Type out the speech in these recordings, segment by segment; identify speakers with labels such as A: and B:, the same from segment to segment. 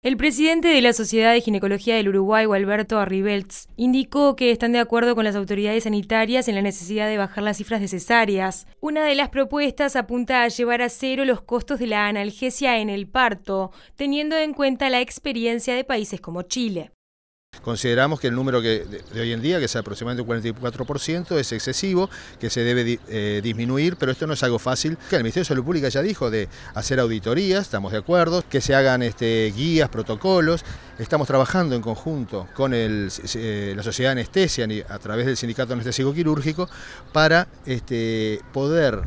A: El presidente de la Sociedad de Ginecología del Uruguay, Alberto Arribelts, indicó que están de acuerdo con las autoridades sanitarias en la necesidad de bajar las cifras necesarias. cesáreas. Una de las propuestas apunta a llevar a cero los costos de la analgesia en el parto, teniendo en cuenta la experiencia de países como Chile.
B: Consideramos que el número de hoy en día, que es aproximadamente un 44%, es excesivo, que se debe eh, disminuir, pero esto no es algo fácil. El Ministerio de Salud Pública ya dijo de hacer auditorías, estamos de acuerdo, que se hagan este, guías, protocolos. Estamos trabajando en conjunto con eh, la Sociedad de Anestesia a través del Sindicato Anestésico Quirúrgico para este, poder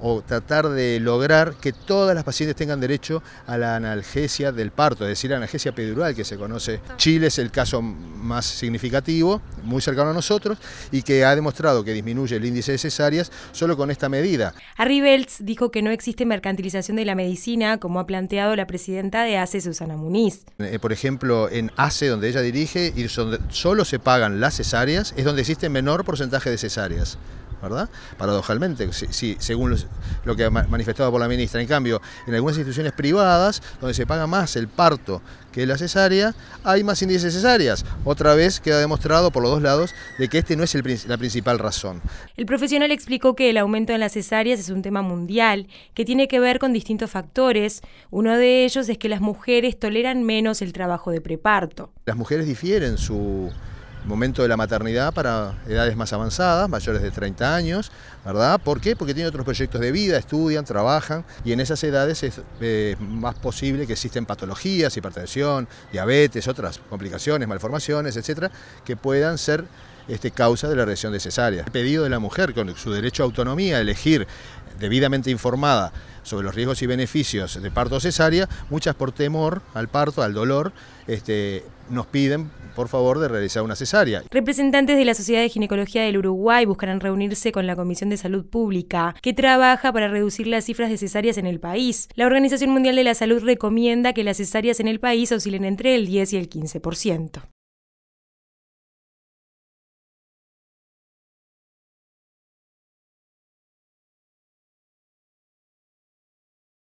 B: o tratar de lograr que todas las pacientes tengan derecho a la analgesia del parto, es decir, la analgesia epidural que se conoce. Chile es el caso más significativo, muy cercano a nosotros, y que ha demostrado que disminuye el índice de cesáreas solo con esta medida.
A: Beltz dijo que no existe mercantilización de la medicina, como ha planteado la presidenta de ACE, Susana Muniz.
B: Eh, por ejemplo, en ACE, donde ella dirige, y donde solo se pagan las cesáreas, es donde existe menor porcentaje de cesáreas. ¿verdad? Paradojalmente, si, según lo que ha manifestado por la ministra. En cambio, en algunas instituciones privadas, donde se paga más el parto que la cesárea, hay más índices cesáreas. Otra vez queda demostrado por los dos lados de que este no es la principal razón.
A: El profesional explicó que el aumento en las cesáreas es un tema mundial, que tiene que ver con distintos factores. Uno de ellos es que las mujeres toleran menos el trabajo de preparto.
B: Las mujeres difieren su momento de la maternidad para edades más avanzadas, mayores de 30 años, ¿verdad? ¿Por qué? Porque tienen otros proyectos de vida, estudian, trabajan y en esas edades es eh, más posible que existen patologías, hipertensión, diabetes, otras complicaciones, malformaciones, etcétera, que puedan ser este, causa de la reacción de cesárea. El pedido de la mujer con su derecho a autonomía, a elegir debidamente informada sobre los riesgos y beneficios de parto cesárea, muchas por temor al parto, al dolor, este, nos piden por favor de realizar una cesárea.
A: Representantes de la Sociedad de Ginecología del Uruguay buscarán reunirse con la Comisión de Salud Pública, que trabaja para reducir las cifras de cesáreas en el país. La Organización Mundial de la Salud recomienda que las cesáreas en el país oscilen entre el 10 y el 15%.